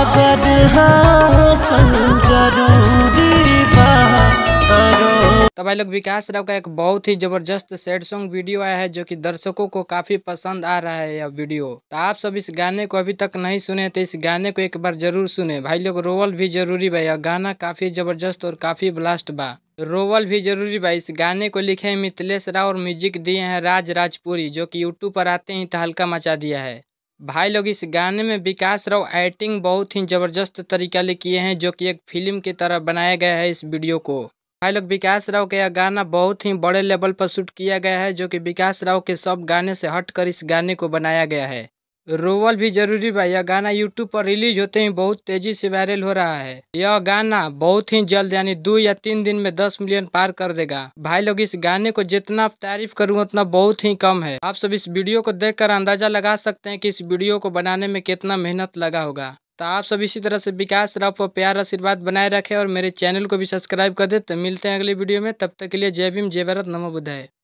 तो भाई लोग विकास राव का एक बहुत ही जबरदस्त सैड सॉन्ग वीडियो आया है जो कि दर्शकों को काफी पसंद आ रहा है यह वीडियो तो आप सब इस गाने को अभी तक नहीं सुने तो इस गाने को एक बार जरूर सुने भाई लोग रोवल भी जरूरी भाई यह गाना काफी जबरदस्त और काफी ब्लास्ट बा रोवल भी जरूरी भाई इस गाने को लिखे हैं मिथिलेश राव और म्यूजिक दिए हैं राज राजपुरी जो कि यूट्यूब पर आते ही तहलका तो मचा दिया है भाई लोग इस गाने में विकास राव एक्टिंग बहुत ही ज़बरदस्त तरीका ले किए हैं जो कि एक फिल्म की तरह बनाया गया है इस वीडियो को भाई लोग विकास राव का यह गाना बहुत ही बड़े लेवल पर शूट किया गया है जो कि विकास राव के सब गाने से हटकर इस गाने को बनाया गया है रोवल भी जरूरी बा यह गाना यूट्यूब पर रिलीज होते ही बहुत तेजी से वायरल हो रहा है यह गाना बहुत ही जल्द यानी दो या तीन दिन में दस मिलियन पार कर देगा भाई लोग इस गाने को जितना तारीफ करूँ उतना बहुत ही कम है आप सब इस वीडियो को देख अंदाजा लगा सकते हैं कि इस वीडियो को बनाने में कितना मेहनत लगा होगा तो आप सब इसी तरह से विकास रफ और प्यार आशीर्वाद बनाए रखें और मेरे चैनल को भी सब्सक्राइब कर दे तो मिलते हैं अगले वीडियो में तब तक के लिए जय भीम जय भारत नमो बुधाए